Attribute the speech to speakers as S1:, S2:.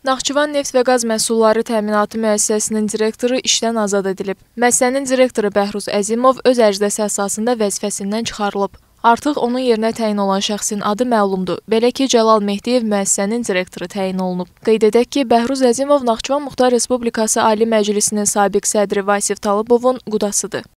S1: Naxçıvan Neft və Qaz Məhsulları Təminatı Müəssisəsinin direktoru işdən azad edilib. Müəssisənin direktoru Bəhruz Əzimov öz ərizəsi əsasında vəzifəsindən çıxarılıb. Artıq onun yerinə təyin olan şəxsin adı məlumdur. Belə ki, Cəlal Mehdiyev müəssisənin direktoru təyin olunub. Qeyd edək ki, Bəhruz Əzimov Naxçıvan Muxtar Respublikası Ali Məclisinin sabiq sədri Vasif Talıbovun qudasıdır.